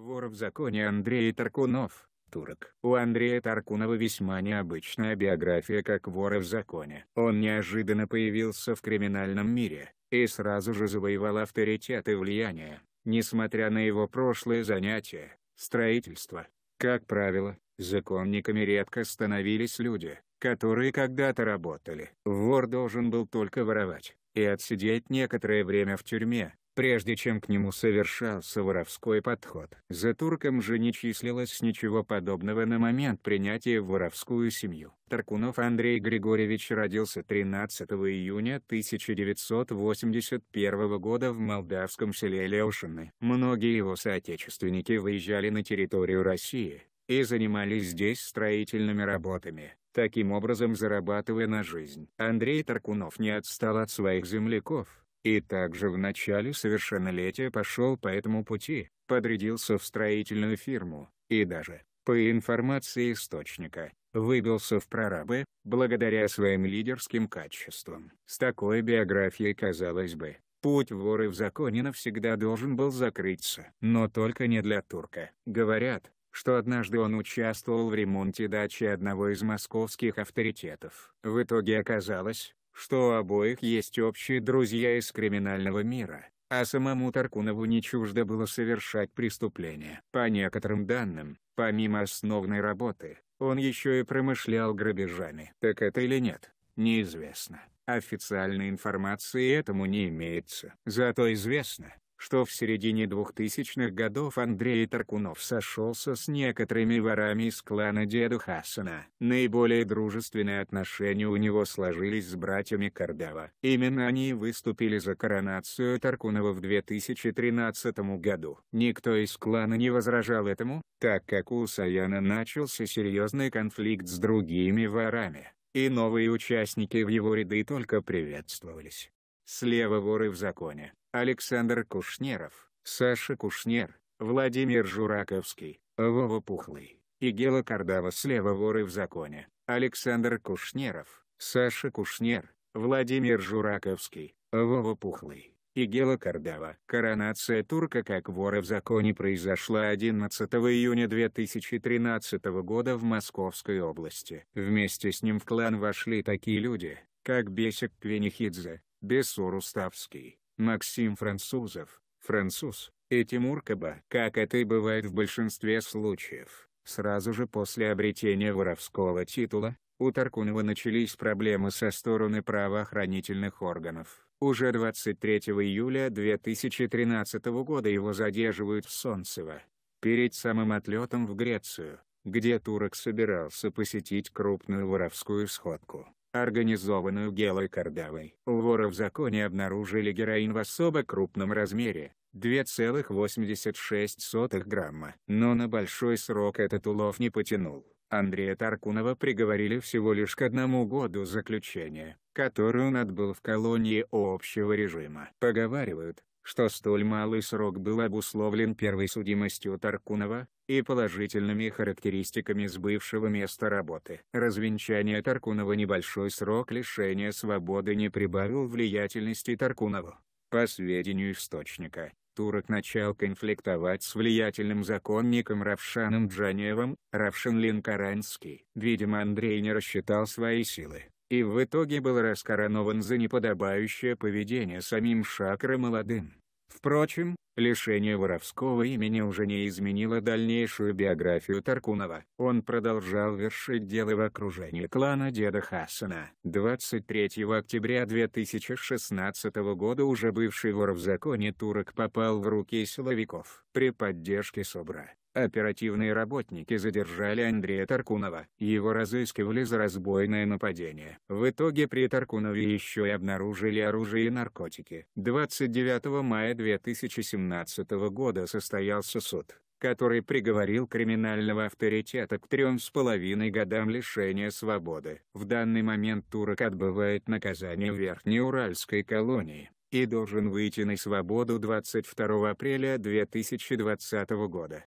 Вор в законе Андрей Таркунов, турок. У Андрея Таркунова весьма необычная биография как вора в законе. Он неожиданно появился в криминальном мире, и сразу же завоевал авторитет и влияние, несмотря на его прошлые занятия, строительство. Как правило, законниками редко становились люди, которые когда-то работали. Вор должен был только воровать, и отсидеть некоторое время в тюрьме, прежде чем к нему совершался воровской подход. За турком же не числилось ничего подобного на момент принятия в воровскую семью. Таркунов Андрей Григорьевич родился 13 июня 1981 года в молдавском селе Леушины. Многие его соотечественники выезжали на территорию России и занимались здесь строительными работами таким образом зарабатывая на жизнь. Андрей Таркунов не отстал от своих земляков, и также в начале совершеннолетия пошел по этому пути, подрядился в строительную фирму, и даже, по информации источника, выбился в прорабы, благодаря своим лидерским качествам. С такой биографией, казалось бы, путь воры в законе навсегда должен был закрыться. Но только не для турка. Говорят, что однажды он участвовал в ремонте дачи одного из московских авторитетов. В итоге оказалось, что у обоих есть общие друзья из криминального мира, а самому Таркунову не чуждо было совершать преступления. По некоторым данным, помимо основной работы, он еще и промышлял грабежами. Так это или нет, неизвестно. Официальной информации этому не имеется. Зато известно, что в середине 2000-х годов Андрей Таркунов сошелся с некоторыми ворами из клана Деду Хасана. Наиболее дружественные отношения у него сложились с братьями Кардава. Именно они выступили за коронацию Таркунова в 2013 году. Никто из клана не возражал этому, так как у Саяна начался серьезный конфликт с другими ворами, и новые участники в его ряды только приветствовались. Слева воры в законе, Александр Кушнеров, Саша Кушнер, Владимир Жураковский, Вова Пухлый, и Гела Кардава слева воры в законе, Александр Кушнеров, Саша Кушнер, Владимир Жураковский, Вова Пухлый, и Гела Кардава. Коронация турка как вора в законе произошла 11 июня 2013 года в Московской области. Вместе с ним в клан вошли такие люди, как Бесик Квенихидзе, Бесур Уставский, Максим Французов, француз, и Тимур Каба. Как это и бывает в большинстве случаев, сразу же после обретения воровского титула, у Таркунова начались проблемы со стороны правоохранительных органов. Уже 23 июля 2013 года его задерживают в Солнцево. Перед самым отлетом в Грецию, где турок собирался посетить крупную воровскую сходку организованную Гелой Кардавой. Воры в законе обнаружили героин в особо крупном размере. 2,86 грамма. Но на большой срок этот улов не потянул. Андрея Таркунова приговорили всего лишь к одному году заключения, который он отбыл в колонии общего режима. Поговаривают, что столь малый срок был обусловлен первой судимостью Таркунова, и положительными характеристиками с бывшего места работы. Развенчание Таркунова небольшой срок лишения свободы не прибавил влиятельности Таркунову. По сведению источника, турок начал конфликтовать с влиятельным законником Равшаном Джаневым, Равшинлин Каранский. Видимо Андрей не рассчитал свои силы, и в итоге был раскоронован за неподобающее поведение самим Шакра молодым. Впрочем, Лишение воровского имени уже не изменило дальнейшую биографию Таркунова. Он продолжал вершить дело в окружении клана деда Хасана. 23 октября 2016 года уже бывший вор в законе турок попал в руки силовиков. При поддержке СОБРа Оперативные работники задержали Андрея Таркунова. Его разыскивали за разбойное нападение. В итоге при Таркунове еще и обнаружили оружие и наркотики. 29 мая 2017 2017 года состоялся суд, который приговорил криминального авторитета к трем с половиной годам лишения свободы. В данный момент Турок отбывает наказание в Верхнеуральской колонии и должен выйти на свободу 22 апреля 2020 года.